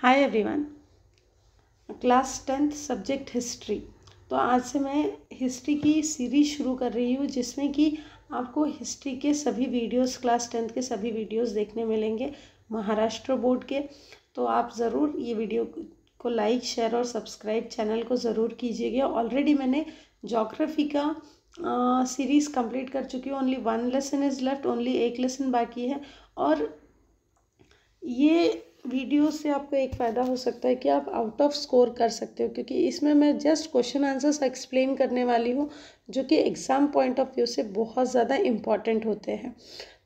हाय everyone class tenth subject history तो आज से मैं हिस्ट्री की सीरीज शुरू कर रही हूँ जिसमें कि आपको हिस्ट्री के सभी वीडियोस क्लास टेंथ के सभी वीडियोस देखने मिलेंगे महाराष्ट्र बोर्ड के तो आप ज़रूर ये वीडियो को लाइक शेयर और सब्सक्राइब चैनल को ज़रूर कीजिएगा ऑलरेडी मैंने जोग्राफी का सीरीज़ कंप्लीट कर चुकी हूँ only one lesson is left only एक लेसन बाकी है और ये वीडियो से आपको एक फ़ायदा हो सकता है कि आप आउट ऑफ स्कोर कर सकते हो क्योंकि इसमें मैं जस्ट क्वेश्चन आंसर्स एक्सप्लेन करने वाली हूँ जो कि एग्ज़ाम पॉइंट ऑफ व्यू से बहुत ज़्यादा इम्पॉर्टेंट होते हैं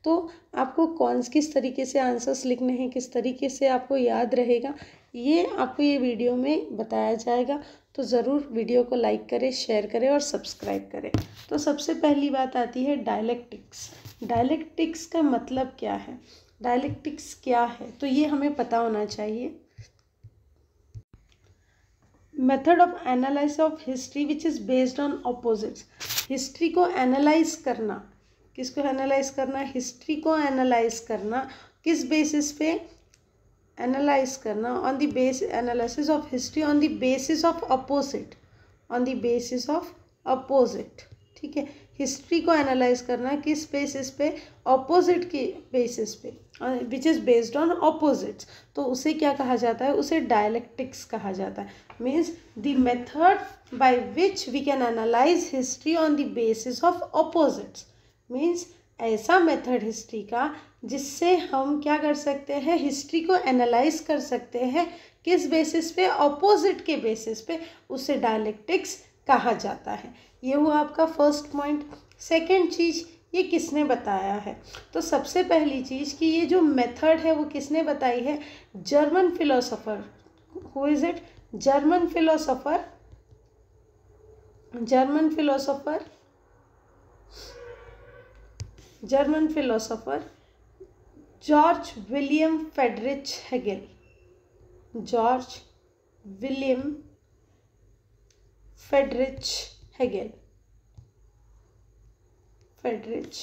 तो आपको कौन किस तरीके से आंसर्स लिखने हैं किस तरीके से आपको याद रहेगा ये आपको ये वीडियो में बताया जाएगा तो ज़रूर वीडियो को लाइक करें शेयर करें और सब्सक्राइब करें तो सबसे पहली बात आती है डायलेक्टिक्स डायलेक्टिक्स का मतलब क्या है डायलेक्टिक्स क्या है तो ये हमें पता होना चाहिए method of analysis of history which is based on opposites history को एनालाइज करना किसको एनालाइज करना हिस्ट्री को एनालाइज करना किस बेसिस पे एनालाइज करना on the base analysis of history on the basis of opposite on the basis of opposite ठीक है हिस्ट्री को एनालाइज करना किस बेसिस पे अपोजिट की बेसिस पे which is based on opposites तो उसे क्या कहा जाता है उसे डायलेक्टिक्स कहा जाता है means the method by which we can analyse history on the basis of opposites means ऐसा मेथड हिस्ट्री का जिससे हम क्या कर सकते हैं हिस्ट्री को एनालाइज कर सकते हैं किस बेसिस पे ऑपोजिट के बेसिस पे उसे डायलेक्टिक्स कहा जाता है ये हुआ आपका फर्स्ट पॉइंट सेकेंड चीज़ ये किसने बताया है तो सबसे पहली चीज़ कि ये जो मेथड है वो किसने बताई है German philosopher who is it German philosopher German philosopher German philosopher George William Friedrich Hegel George William Friedrich Hegel Friedrich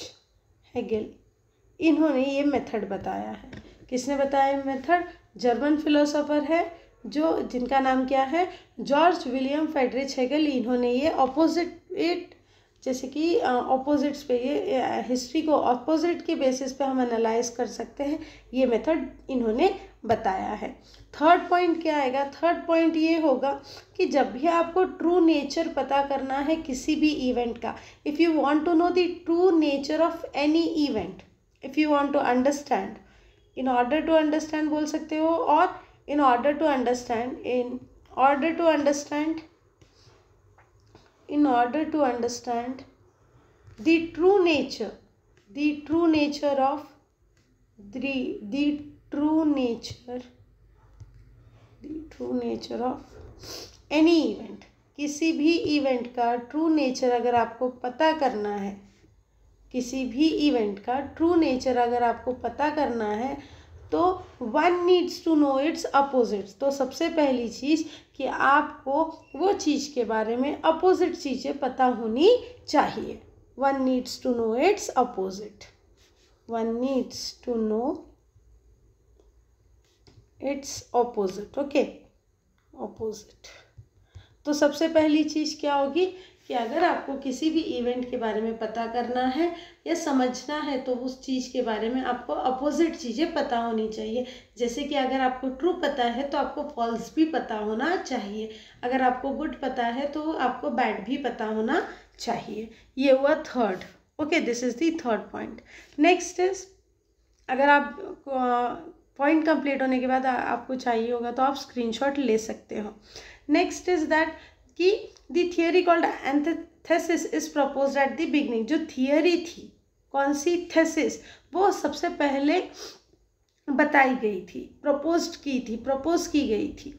Hegel इन्होंने ये मेथड बताया है किसने बताया मेथड जर्मन फिलोसोफर है जो जिनका नाम क्या है जॉर्ज विलियम फेडरिच हैगल इन्होंने ये ऑपोजिट जैसे कि ऑपोजिट्स पे ये हिस्ट्री को ऑपोजिट के बेसिस पे हम एनालाइज कर सकते हैं ये मेथड इन्होंने बताया है थर्ड पॉइंट क्या आएगा थर्ड पॉइंट ये होगा कि जब भी आपको ट्रू नेचर पता करना है किसी भी इवेंट का if you want to know the true nature of any event if you want to understand in order to understand बोल सकते हो और in order to understand in order to understand in order to understand the true nature the true nature of the the true nature the true nature of any event किसी भी event का true nature अगर आपको पता करना है किसी भी इवेंट का ट्रू नेचर अगर आपको पता करना है तो one needs to know its opposites तो सबसे पहली चीज़ कि आपको वो चीज़ के बारे में अपोजिट चीज़ें पता होनी चाहिए one needs to know its opposite one needs to know its opposite okay opposite तो सबसे पहली चीज़ क्या होगी कि अगर आपको किसी भी इवेंट के बारे में पता करना है या समझना है तो उस चीज़ के बारे में आपको अपोजिट चीज़ें पता होनी चाहिए जैसे कि अगर आपको ट्रू पता है तो आपको फॉल्स भी पता होना चाहिए अगर आपको गुड पता है तो आपको बैड भी पता होना चाहिए ये हुआ third okay this is the third point next is अगर आप पॉइंट कंप्लीट होने के बाद आपको चाहिए होगा तो आप स्क्रीनशॉट ले सकते हो नेक्स्ट इज़ दैट कि the theory called antithesis is propose at the beginning जो थियोरी थी कौन सी थेसिस वो सबसे पहले बताई गई थी प्रपोज की थी प्रपोज की गई थी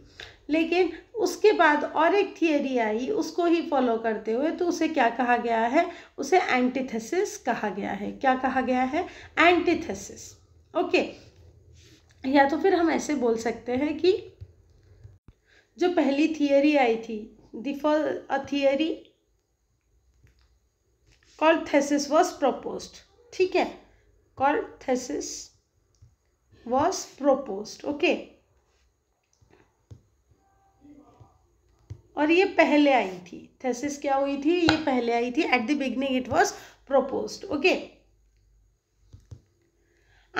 लेकिन उसके बाद और एक थियोरी आई उसको ही फॉलो करते हुए तो उसे क्या कहा गया है उसे एंटीथेसिस कहा गया है क्या कहा गया है एंटीथेसिस ओके या तो फिर हम ऐसे बोल सकते हैं कि जो पहली थियोरी आई थी differ a theory called thesis was proposed ठीक है called thesis was proposed okay और ये पहले आई थी थेसिस क्या हुई थी ये पहले आई थी at the beginning it was proposed okay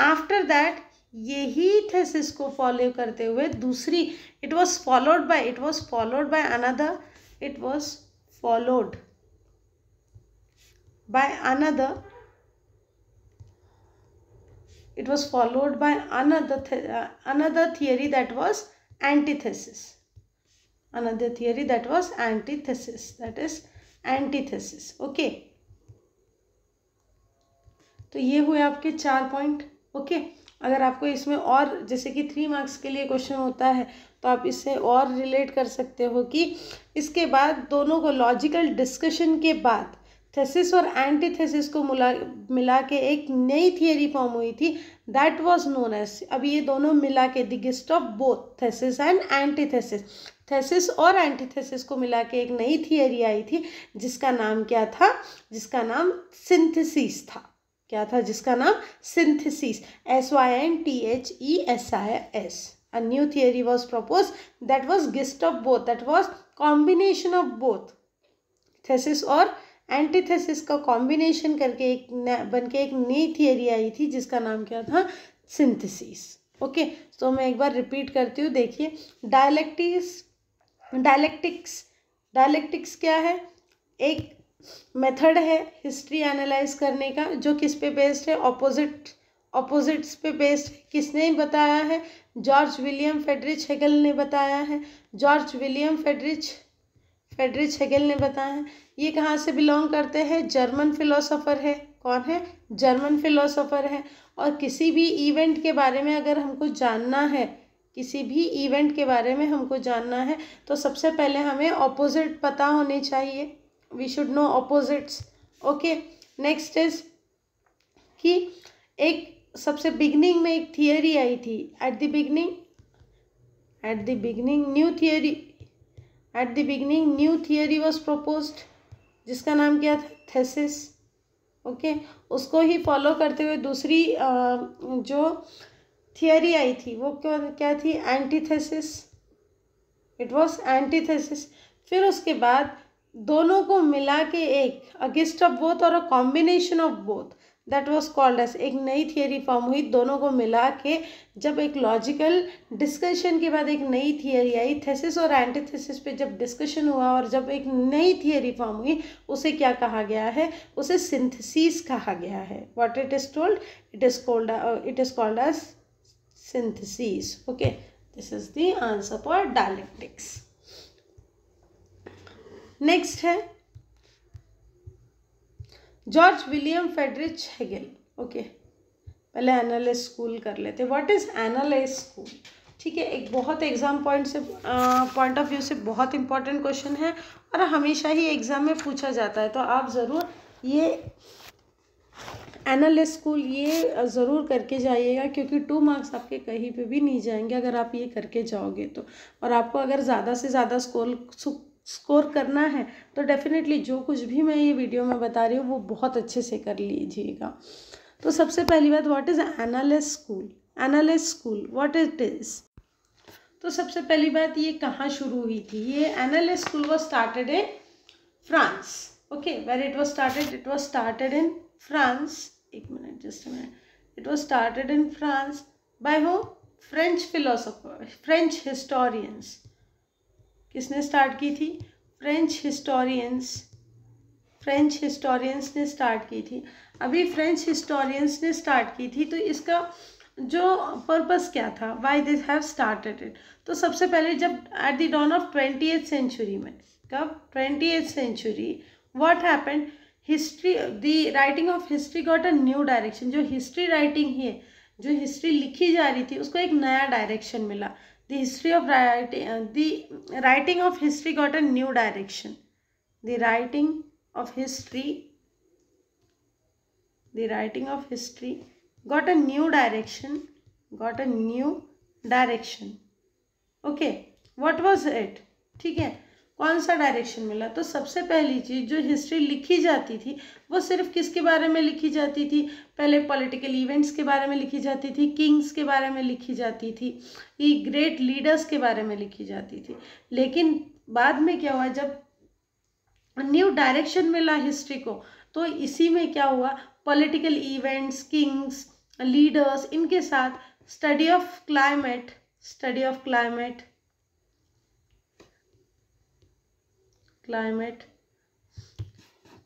after that यही थेसिस को फॉलो करते हुए दूसरी it was followed by it was followed by another it was followed by another it was followed by another another theory that was antithesis another theory that was antithesis that is antithesis okay तो ये हुए आपके चार point okay okay? अगर आपको इसमें और जैसे कि थ्री मार्क्स के लिए क्वेश्चन होता है तो आप इससे और रिलेट कर सकते हो कि इसके बाद दोनों को लॉजिकल डिस्कशन के बाद थेसिस और एंटीथेसिस को मिला मिला के एक नई थियरी फॉर्म हुई थी दैट वाज नोन एज अब ये दोनों मिला के the gist of both thesis and antithesis thesis और एंटीथेसिस को मिला के एक नई थियरी आई थी जिसका नाम क्या था जिसका नाम सिंथेसिस था क्या था जिसका नाम synthesis S Y N T H E S I S a new theory was propose that was gist of both that was combination of both thesis और एंटीथेसिस का कॉम्बिनेशन करके एक बन के एक नई थियरी आई थी जिसका नाम क्या था सिंथेसिस ओके तो मैं एक बार रिपीट करती हूँ देखिए डायलेक्टिक्स डायलेक्टिक्स डायलेक्टिक्स क्या है एक मेथड है हिस्ट्री एनालाइज करने का जो किस पे बेस्ड है ऑपोजिट ऑपोजिट्स पे बेस्ड किसने बताया है जॉर्ज विलियम फेडरिच हेगल ने बताया है George William Friedrich Friedrich Hegel ने बताया है ये कहाँ से बिलोंग करते हैं जर्मन फिलोसोफर है कौन है जर्मन फिलोसोफर है और किसी भी इवेंट के बारे में अगर हमको जानना है किसी भी इवेंट के बारे में हमको जानना है तो सबसे पहले हमें ऑपोजिट पता होने चाहिए we should know opposites okay next is कि एक सबसे बिगनिंग में एक थियरी आई थी at the beginning at the beginning new theory at the beginning new theory was proposed जिसका नाम क्या था थेसिस ओके okay? उसको ही फॉलो करते हुए दूसरी जो थियरी आई थी वो क्या क्या थी एंटीथेसिस इट वॉज एंटीथेसिस फिर उसके बाद दोनों को मिला के एक अगेंस्ट ऑफ बोथ और a combination of both that was called S एक नई थियोरी फॉर्म हुई दोनों को मिला के जब एक लॉजिकल डिस्कशन के बाद एक नई थियोरी आई थेसिस और एंटीथेसिस पे जब डिस्कशन हुआ और जब एक नई थियोरी फॉर्म हुई उसे क्या कहा गया है उसे सिंथेसिस कहा गया है what it is told it is called it is called as synthesis okay this is the answer for dialectics next है George William Friedrich Hegel okay पहले एनालिस स्कूल कर लेते व्हाट इज एनालिस स्कूल ठीक है एक बहुत एग्जाम पॉइंट से point of view से बहुत इंपॉर्टेंट क्वेश्चन है और हमेशा ही एग्जाम में पूछा जाता है तो आप ज़रूर ये एनालिस्ट स्कूल ये ज़रूर करके जाइएगा क्योंकि टू मार्क्स आपके कहीं पे भी नहीं जाएंगे अगर आप ये करके जाओगे तो और आपको अगर ज़्यादा से ज़्यादा स्कोर स्कोर करना है तो डेफ़िनेटली जो कुछ भी मैं ये वीडियो में बता रही हूँ वो बहुत अच्छे से कर लीजिएगा तो सबसे पहली बात what is Annales school Annales school what it is तो सबसे पहली बात ये कहाँ शुरू हुई थी ये Annales school was started in France okay where it was started it was started in France एक मिनट जस्ट मैं it was started in France by who French philosopher French historians किसने स्टार्ट की थी फ्रेंच हिस्टोरियंस फ्रेंच हिस्टोरियंस ने start की थी अभी French historians ने स्टार्ट की थी तो इसका जो पर्पस क्या था why they have started it तो सबसे पहले जब at the dawn of twentieth century में कब twentieth century what happened history the writing of history got a new direction जो हिस्ट्री राइटिंग ही है जो हिस्ट्री लिखी जा रही थी उसको एक नया डायरेक्शन मिला The history of writing, uh, the writing of history got a new direction. The writing of history, the writing of history got a new direction, got a new direction. Okay, what was it? ठीक है कौन सा direction मिला तो सबसे पहली चीज़ जो history लिखी जाती थी वो सिर्फ किसके बारे में लिखी जाती थी पहले पॉलिटिकल इवेंट्स के बारे में लिखी जाती थी किंग्स के बारे में लिखी जाती थी ये ग्रेट लीडर्स के बारे में लिखी जाती थी लेकिन बाद में क्या हुआ जब न्यू डायरेक्शन मिला हिस्ट्री को तो इसी में क्या हुआ पॉलिटिकल इवेंट्स किंग्स लीडर्स इनके साथ study of climate study of climate climate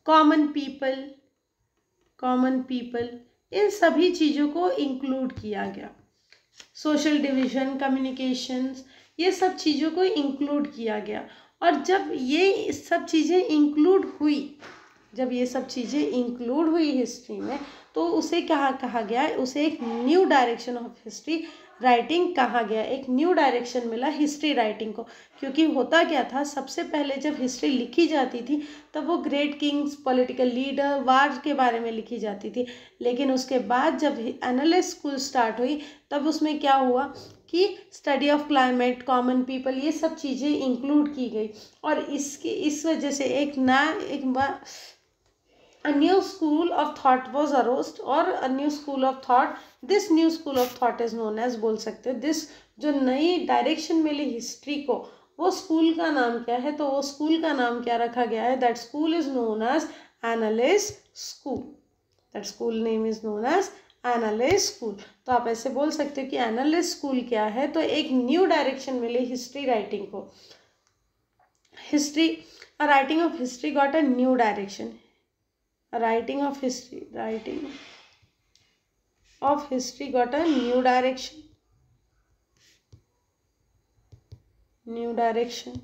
common people common people इन सभी चीज़ों को इंक्लूड किया गया सोशल डिविजन कम्युनिकेशंस ये सब चीज़ों को इंक्लूड किया गया और जब ये सब चीज़ें इंक्लूड हुई जब ये सब चीज़ें इंक्लूड हुई हिस्ट्री में तो उसे क्या कहा गया उसे एक new direction of history writing कहा गया एक न्यू डायरेक्शन मिला हिस्ट्री राइटिंग को क्योंकि होता क्या था सबसे पहले जब हिस्ट्री लिखी जाती थी तब वो great kings political leader war के बारे में लिखी जाती थी लेकिन उसके बाद जब एनालिस्ट स्कूल स्टार्ट हुई तब उसमें क्या हुआ कि study of climate common people ये सब चीज़ें इंक्लूड की गई और इसके इस वजह से एक ना एक a new school of thought was aroused or a new school of thought this new school of thought is known as bol sakte हो this jo nayi direction mili history ko wo school ka naam kya hai to wo school ka naam kya rakha gaya hai that school is known as Annales school that school name is known as Annales school तो आप ऐसे बोल सकते हो कि एनालिस school क्या है तो एक न्यू डायरेक्शन मिले हिस्ट्री राइटिंग को history writing of history got a new direction writing of history writing of history got a new direction new direction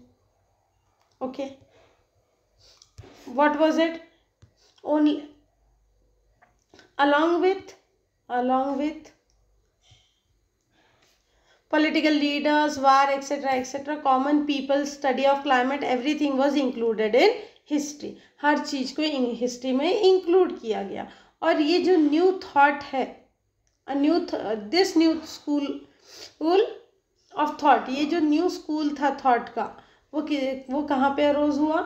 okay what was it only along with along with political leaders war etc etc common people study of climate everything was included in history हर चीज़ को history में include किया गया और ये जो new thought है new this new school school of thought ये जो न्यू स्कूल था थॉट का वो वो कहाँ पे अरोज हुआ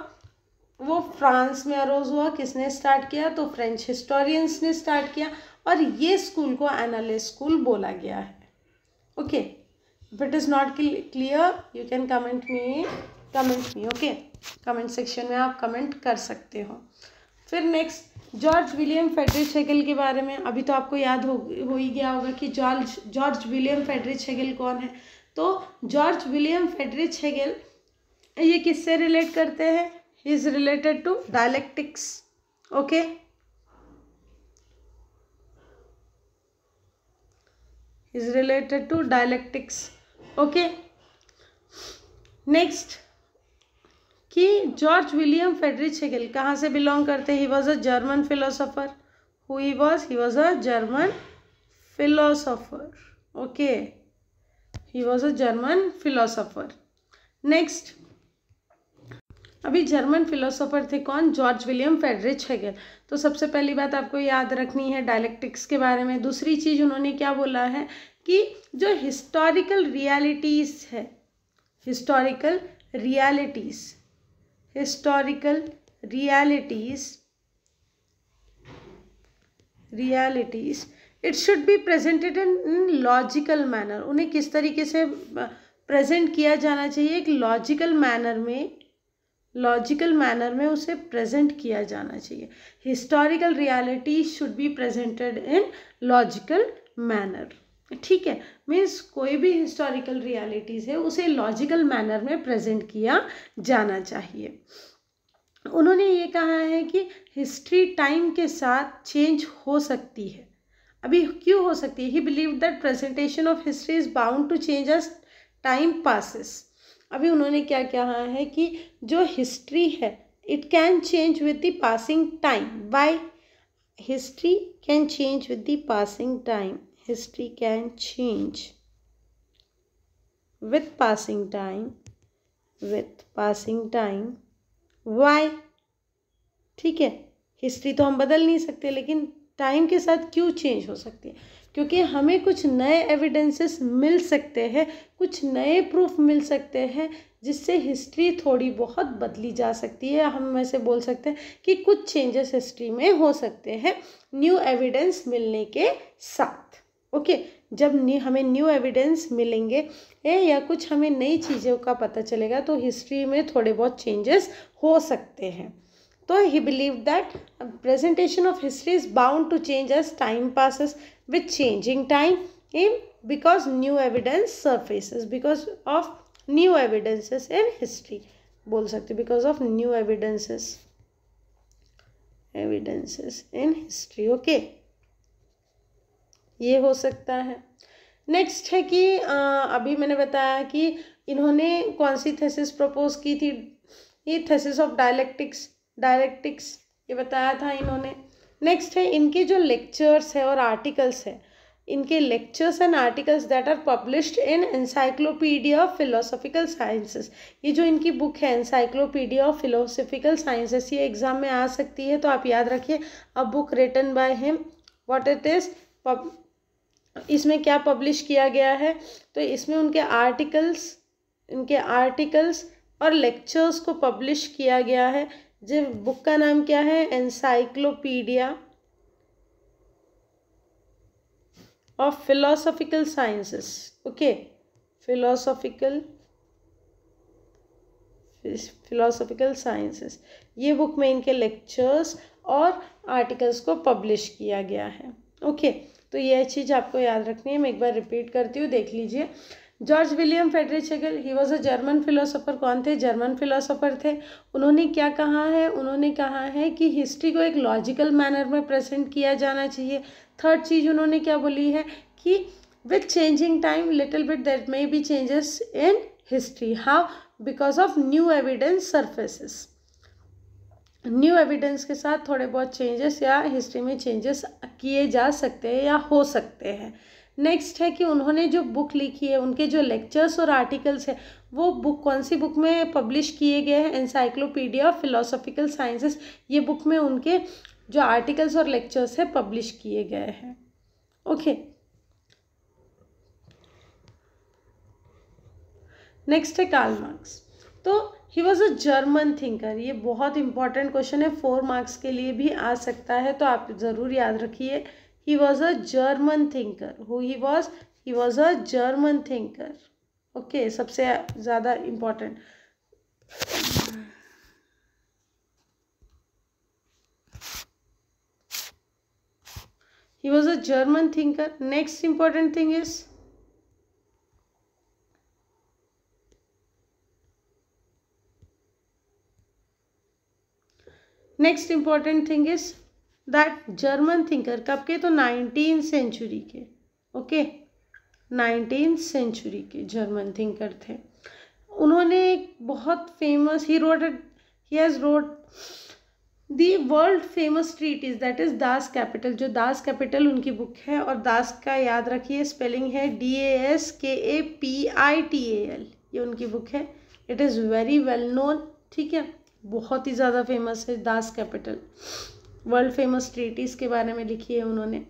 वो फ्रांस में अरोज हुआ किसने स्टार्ट किया तो फ्रेंच हिस्टोरियंस ने स्टार्ट किया और ये स्कूल को एनालिस स्कूल बोला गया है okay but is not clear you can comment me comment में ओके कमेंट सेक्शन में आप कमेंट कर सकते हो फिर next George William Friedrich Hegel के बारे में अभी तो आपको याद हो हो ही गया होगा कि George George William Friedrich Hegel कौन है तो जॉर्ज विलियम फेडरिच हेगल ये किससे रिलेट करते हैं is related to dialectics okay is related to dialectics okay next कि जॉर्ज विलियम फेडरिच हेगल कहाँ से बिलोंग करते he was a German philosopher who was he was a German philosopher okay he was a German philosopher next अभी German philosopher थे कौन George William Friedrich Hegel तो सबसे पहली बात आपको याद रखनी है डायलेक्टिक्स के बारे में दूसरी चीज़ उन्होंने क्या बोला है कि जो हिस्टोरिकल रियलिटीज़ है historical realities historical realities realities it should be presented in logical manner उन्हें किस तरीके से प्रेजेंट किया जाना चाहिए एक लॉजिकल मैनर में लॉजिकल मैनर में उसे प्रेजेंट किया जाना चाहिए historical reality should be presented in logical manner ठीक है मीन्स कोई भी हिस्टोरिकल रियलिटीज़ है उसे लॉजिकल मैनर में प्रेजेंट किया जाना चाहिए उन्होंने ये कहा है कि हिस्ट्री टाइम के साथ चेंज हो सकती है अभी क्यों हो सकती है he believe that presentation of history is bound to change as time passes अभी उन्होंने क्या कहा है कि जो हिस्ट्री है it can change with the passing time by history can change with the passing time history can change with passing time with passing time why ठीक है हिस्ट्री तो हम बदल नहीं सकते लेकिन टाइम के साथ क्यों चेंज हो सकती है क्योंकि हमें कुछ नए एविडेंसेस मिल सकते हैं कुछ नए प्रूफ मिल सकते हैं जिससे हिस्ट्री थोड़ी बहुत बदली जा सकती है हम ऐसे बोल सकते हैं कि कुछ चेंजेस हिस्ट्री में हो सकते हैं न्यू एविडेंस मिलने के साथ ओके जब हमें न्यू एविडेंस मिलेंगे ए, या कुछ हमें नई चीज़ों का पता चलेगा तो हिस्ट्री में थोड़े बहुत चेंजेस हो सकते हैं तो he believe that presentation of history is bound to change as time passes with changing time in because new evidence surfaces because of new evidences in history बोल सकते because of new evidences evidences in history okay ये हो सकता है next है कि आ, अभी मैंने बताया कि इन्होंने कौन सी थेसिस प्रपोज की थी ये थेसिस ऑफ डायलेक्टिक्स डायलेक्टिक्स ये बताया था इन्होंने नेक्स्ट है इनके जो लेक्चर्स है और आर्टिकल्स है इनके lectures and articles that are published in encyclopedia of philosophical sciences ये जो इनकी बुक है एनसाइक्लोपीडिया ऑफ फिलोसॉफिकल साइंसेस ये एग्ज़ाम में आ सकती है तो आप याद रखिए a book written by him what it is इसमें क्या पब्लिश किया गया है तो इसमें उनके आर्टिकल्स इनके आर्टिकल्स और लेक्चर्स को पब्लिश किया गया है जो बुक का नाम क्या है encyclopedia of philosophical sciences okay philosophical philosophical sciences ये बुक में इनके लेक्चर्स और आर्टिकल्स को पब्लिश किया गया है ओके okay. तो यह चीज़ आपको याद रखनी है मैं एक बार रिपीट करती हूँ देख लीजिए George William Friedrich Hegel he was a German philosopher कौन थे जर्मन फिलोसोफर थे उन्होंने क्या कहा है उन्होंने कहा है कि हिस्ट्री को एक लॉजिकल मैनर में प्रेजेंट किया जाना चाहिए थर्ड चीज़ उन्होंने क्या बोली है कि with changing time little bit that may be changes in history how because of new evidence surfaces new evidence के साथ थोड़े बहुत चेंजेस या हिस्ट्री में चेंजेस किए जा सकते हैं या हो सकते हैं नेक्स्ट है कि उन्होंने जो बुक लिखी है उनके जो लेक्चर्स और आर्टिकल्स है वो बुक कौन सी बुक में पब्लिश किए गए हैं एनसाइक्लोपीडिया ऑफ फिलोसॉफिकल साइंसेस ये बुक में उनके जो आर्टिकल्स और लेक्चर्स है पब्लिश किए गए हैं ओके नेक्स्ट है कार्ल मार्क्स तो he was a German thinker ये बहुत इंपॉर्टेंट क्वेश्चन है फोर मार्क्स के लिए भी आ सकता है तो आप ज़रूर याद रखिए he was a German thinker who he was he was a German thinker okay सबसे ज़्यादा important he was a german thinker next important thing is next important thing is that German thinker कब के तो nineteen century के okay nineteen century के German thinker थे उन्होंने एक बहुत famous he wrote he has wrote the world famous treat is that is Das Kapital जो दास कैपिटल उनकी बुक है और दास का याद रखिए स्पेलिंग है D A S K A P I T A L ये उनकी बुक है it is very well known ठीक है बहुत ही ज़्यादा फेमस है Das Kapital world famous treatise के बारे में लिखी है उन्होंने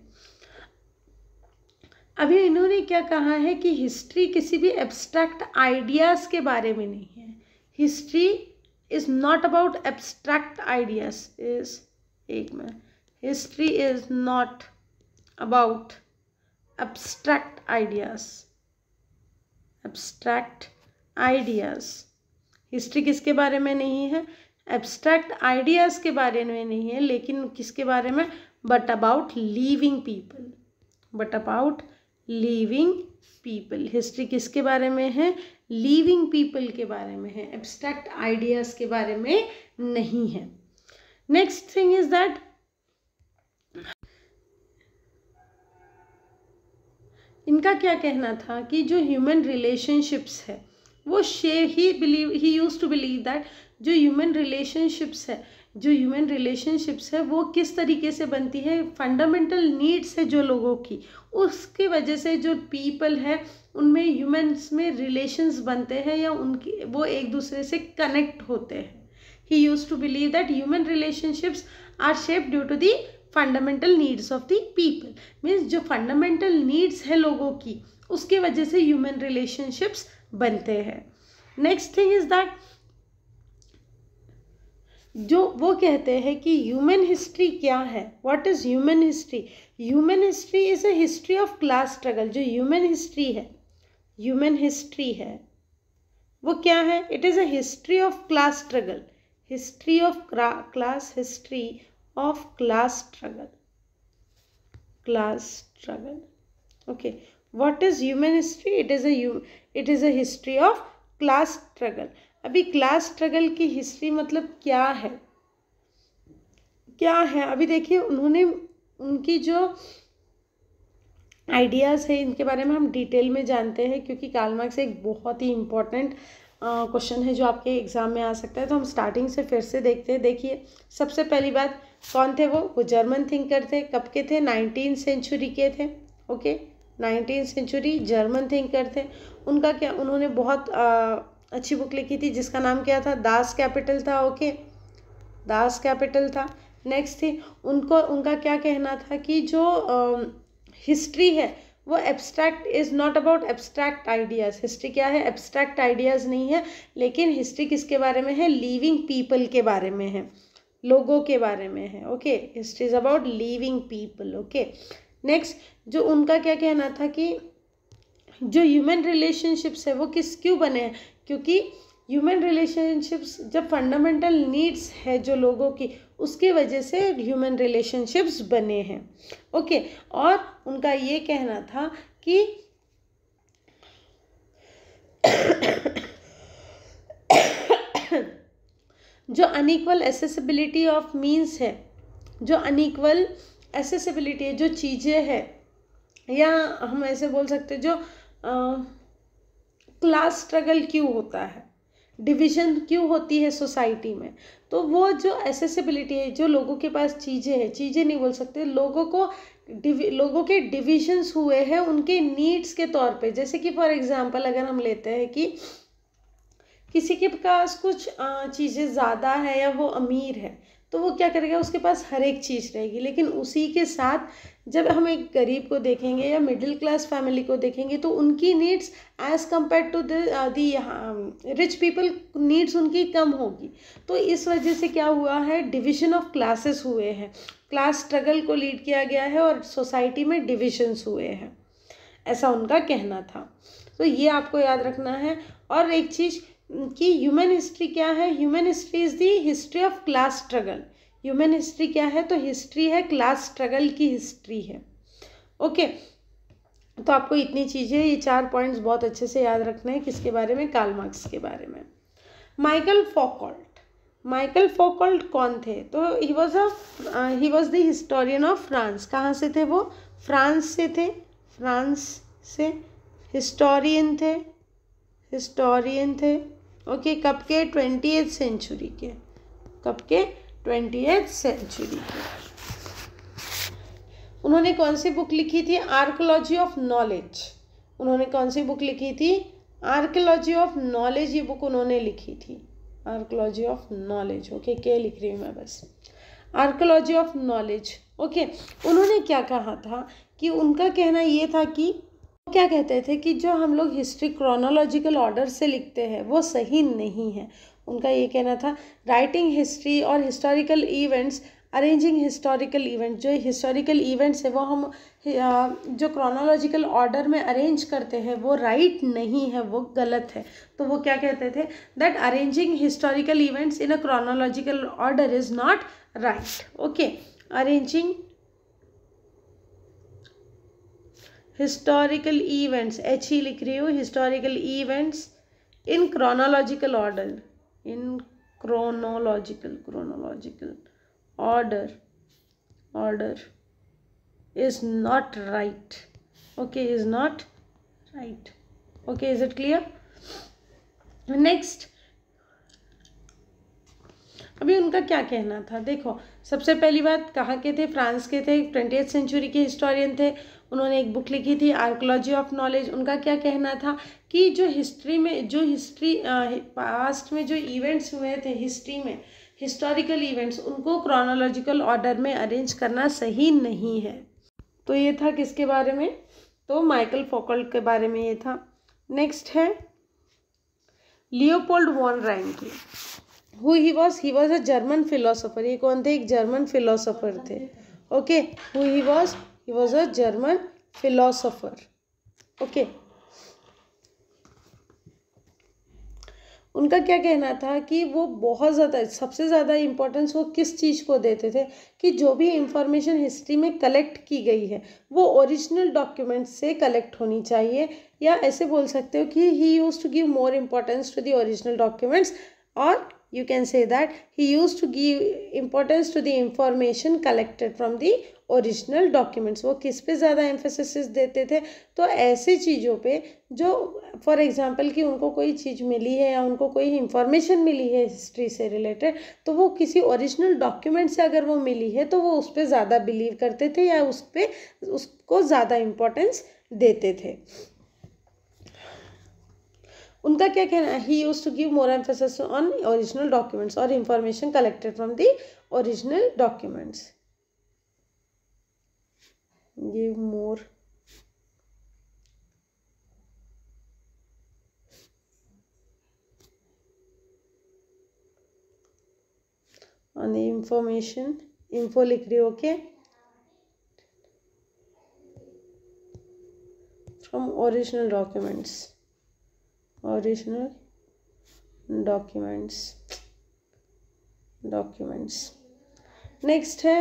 अभी इन्होंने क्या कहा है कि हिस्ट्री किसी भी एब्स्ट्रैक्ट आइडियाज़ के बारे में नहीं है history is not about abstract ideas is एक में history is not about abstract ideas abstract ideas history किसके बारे में नहीं है एब्स्ट्रैक्ट आइडियाज़ के बारे में नहीं है लेकिन किसके बारे में but about living people but about living people history किसके बारे में है लिविंग पीपल के बारे में है एब्स्ट्रैक्ट आइडियाज़ के बारे में नहीं है नेक्स्ट थिंग इज़ दैट इनका क्या कहना था कि जो ह्यूमन रिलेशनशिप्स है वो she he believe he used to believe that जो ह्यूमन रिलेशनशिप्स है जो ह्यूमन रिलेशनशिप्स है वो किस तरीके से बनती है फंडामेंटल नीड्स है जो लोगों की उसके वजह से जो पीपल है उनमें ह्यूमन्स में रिलेशंस बनते हैं या उनकी वो एक दूसरे से कनेक्ट होते हैं he used to believe that human relationships are shape due to the fundamental needs of the people means जो फंडामेंटल नीड्स है लोगों की उसके वजह से ह्यूमन रिलेशनशिप्स बनते हैं नेक्स्ट थिंग इज़ दैट जो वो कहते हैं कि ह्यूमन हिस्ट्री क्या है what is human history human history is a history of class struggle जो ह्यूमन हिस्ट्री है ह्यूमन हिस्ट्री है वो क्या है it is a history of class struggle history of class history of class struggle class struggle okay what is human history it is a it is a history of class struggle अभी class struggle की history मतलब क्या है क्या है अभी देखिए उन्होंने उनकी जो आइडियाज़ है इनके बारे में हम डिटेल में जानते हैं क्योंकि कालमार्क से एक बहुत ही इम्पॉर्टेंट क्वेश्चन है जो आपके एग्ज़ाम में आ सकता है तो हम स्टार्टिंग से फिर से देखते हैं देखिए सबसे पहली बात कौन थे वो वो जर्मन थिंकर थे कब के थे नाइनटीन सेंचुरी के थे okay okay? Nineteen century German thinker थे उनका क्या उन्होंने बहुत आ, अच्छी बुक लिखी थी जिसका नाम क्या था दास कैपिटल था ओके दास कैपिटल था नेक्स्ट थी उनको उनका क्या कहना था कि जो हिस्ट्री है वो abstract is not about abstract ideas history क्या है एब्स्ट्रैक्ट आइडियाज़ नहीं है लेकिन हिस्ट्री किसके बारे में है लिविंग पीपल के बारे में है लोगों के बारे में है okay history is about living people okay next जो उनका क्या कहना था कि जो ह्यूमन रिलेशनशिप्स है वो किस क्यों बने हैं क्योंकि ह्यूमन रिलेशनशिप्स जब फंडामेंटल नीड्स है जो लोगों की उसकी वजह से ह्यूमन रिलेशनशिप्स बने हैं ओके और उनका ये कहना था कि जो अनइक्वल एसेसिबिलिटी ऑफ मींस है जो अनइक्वल एसेसिबिलिटी है जो चीज़ें हैं या हम ऐसे बोल सकते जो क्लास स्ट्रगल क्यों होता है डिवीजन क्यों होती है सोसाइटी में तो वो जो एसेसिबिलिटी है जो लोगों के पास चीज़ें हैं चीज़ें नहीं बोल सकते लोगों को लोगों के डिविजन्स हुए हैं उनके नीड्स के तौर पे जैसे कि फॉर एग्जांपल अगर हम लेते हैं कि किसी के पास कुछ चीज़ें ज़्यादा है या वो अमीर है तो वो क्या करेगा उसके पास हर एक चीज़ रहेगी लेकिन उसी के साथ जब हम एक गरीब को देखेंगे या मिडिल क्लास फैमिली को देखेंगे तो उनकी needs as compare to the rich people needs उनकी कम होगी तो इस वजह से क्या हुआ है डिवीजन ऑफ क्लासेस हुए हैं क्लास स्ट्रगल को लीड किया गया है और सोसाइटी में डिविजन्स हुए हैं ऐसा उनका कहना था तो ये आपको याद रखना है और एक चीज़ कि ह्यूमन हिस्ट्री क्या है human history is the history of class struggle human history क्या है तो हिस्ट्री है क्लास स्ट्रगल की हिस्ट्री है ओके okay. तो आपको इतनी चीज़ें ये चार पॉइंट्स बहुत अच्छे से याद रखने हैं किसके बारे में काल मार्क्स के बारे में माइकल फोकॉल्ट माइकल फोकॉल्ट कौन थे तो he was a he was the historian of France कहाँ से थे वो फ्रांस से थे फ्रांस से हिस्टोरियन थे हिस्टोरियन थे ओके कब के ट्वेंटी एथ सेंचुरी के कब के ट्वेंटी एथ सेंचुरी के उन्होंने कौन सी बुक लिखी थी आर्कोलॉजी ऑफ नॉलेज उन्होंने कौन सी बुक लिखी थी आर्कोलॉजी ऑफ नॉलेज ये बुक उन्होंने लिखी थी आर्कोलॉजी ऑफ नॉलेज ओके के लिख रही हूँ मैं बस आर्कोलॉजी ऑफ नॉलेज ओके उन्होंने क्या कहा था कि उनका कहना ये था कि क्या कहते थे कि जो हम लोग हिस्ट्री क्रोनोलॉजिकल ऑर्डर से लिखते हैं वो सही नहीं है उनका ये कहना था राइटिंग हिस्ट्री और historical events arranging historical event जो हिस्टोरिकल इवेंट्स है वो हम जो क्रोनोलॉजिकल ऑर्डर में अरेंज करते हैं वो राइट right नहीं है वो गलत है तो वो क्या कहते थे that arranging historical events in a chronological order is not right okay arranging historical events H ही लिख रही हूँ historical events in chronological order in chronological chronological order order is not right okay is not right okay is it clear next अभी उनका क्या कहना था देखो सबसे पहली बात कहाँ के थे फ्रांस के थे ट्वेंटी सेंचुरी के हिस्टोरियन थे उन्होंने एक बुक लिखी थी आर्कोलॉजी ऑफ नॉलेज उनका क्या कहना था कि जो हिस्ट्री में जो हिस्ट्री पास्ट में जो इवेंट्स हुए थे हिस्ट्री में हिस्टोरिकल इवेंट्स उनको क्रोनोलॉजिकल ऑर्डर में अरेंज करना सही नहीं है तो ये था किसके बारे में तो माइकल फोकल्ट के बारे में ये था नेक्स्ट है Leopold von Ranke who he was he was a German philosopher ये कौन थे एक जर्मन फिलोसोफर थे okay who he was he was a German philosopher okay उनका क्या कहना था कि वो बहुत ज़्यादा सबसे ज़्यादा इम्पोर्टेंस वो किस चीज़ को देते थे कि जो भी इंफॉर्मेशन हिस्ट्री में कलेक्ट की गई है वो ओरिजिनल डॉक्यूमेंट्स से कलेक्ट होनी चाहिए या ऐसे बोल सकते हो कि he used to give more importance to the original documents और you can say that he used to give importance to the information collected from the original documents वो किस पे ज़्यादा एम्फेसिस देते थे तो ऐसे चीज़ों पे जो फॉर एग्जांपल कि उनको कोई चीज़ मिली है या उनको कोई इंफॉर्मेशन मिली है हिस्ट्री से रिलेटेड तो वो किसी ओरिजिनल डॉक्यूमेंट से अगर वो मिली है तो वो उस पर ज़्यादा बिलीव करते थे या उस पर उसको ज़्यादा इम्पोर्टेंस देते थे उनका क्या कहना है he used to give more emphasis on original documents और information collected from the original documents give more on information info लिख रही okay from original documents original documents documents next है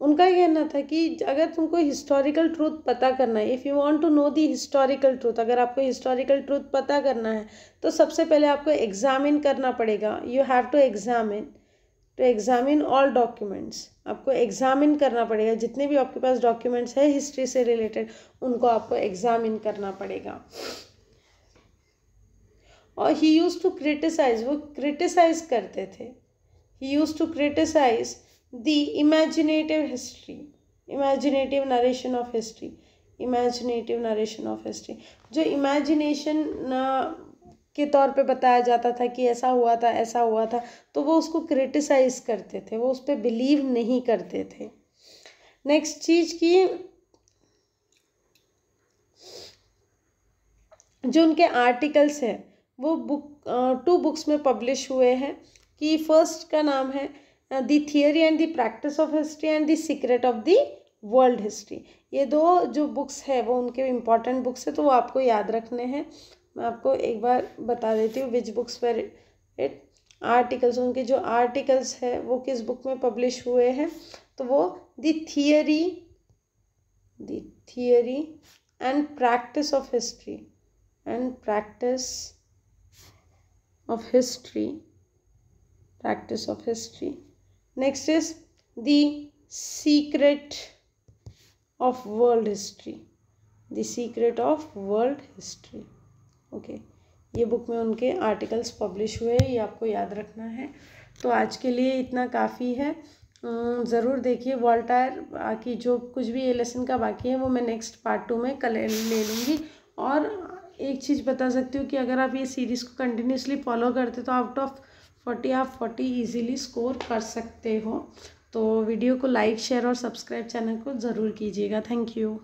उनका यह कहना था कि अगर तुमको हिस्टोरिकल ट्रूथ पता करना है if you want to know the historical truth अगर आपको हिस्टोरिकल ट्रूथ पता करना है तो सबसे पहले आपको एग्जामिन करना पड़ेगा you have to examine to examine all documents आपको एग्ज़ामिन करना पड़ेगा जितने भी आपके पास डॉक्यूमेंट्स है हिस्ट्री से रिलेटेड उनको आपको एग्ज़ामिन करना पड़ेगा और ही यूज़ टू क्रिटिसाइज वो क्रिटिसाइज करते थे he used to criticize the imaginative history imaginative narration of history imaginative narration of history जो इमेजिनेशन के तौर पे बताया जाता था कि ऐसा हुआ था ऐसा हुआ था तो वो उसको क्रिटिसाइज़ करते थे वो उस पर बिलीव नहीं करते थे नेक्स्ट चीज़ की जो उनके आर्टिकल्स हैं वो बुक टू बुक्स में पब्लिश हुए हैं कि फर्स्ट का नाम है the theory and the practice of history and the secret of the world history ये दो जो बुक्स है वो उनके इम्पॉर्टेंट बुक्स है तो वो आपको याद रखने हैं मैं आपको एक बार बता देती हूँ विच बुक्स पर इट आर्टिकल्स उनके जो आर्टिकल्स है वो किस बुक में पब्लिश हुए हैं तो वो the theory theory and practice of history and practice of history practice of history next is the secret of world history the secret of world okay ये बुक में उनके आर्टिकल्स पब्लिश हुए ये आपको याद रखना है तो आज के लिए इतना काफ़ी है ज़रूर देखिए वॉल्टायर बाकी जो कुछ भी ये लेसन का बाकी है वो मैं नेक्स्ट पार्ट टू में कल ले लूँगी और एक चीज़ बता सकती हूँ कि अगर आप ये सीरीज़ को कंटिन्यूसली फॉलो करते तो आउट ऑफ फोर्टी आप फोर्टी इजीली स्कोर कर सकते हो तो वीडियो को लाइक शेयर और सब्सक्राइब चैनल को ज़रूर कीजिएगा थैंक यू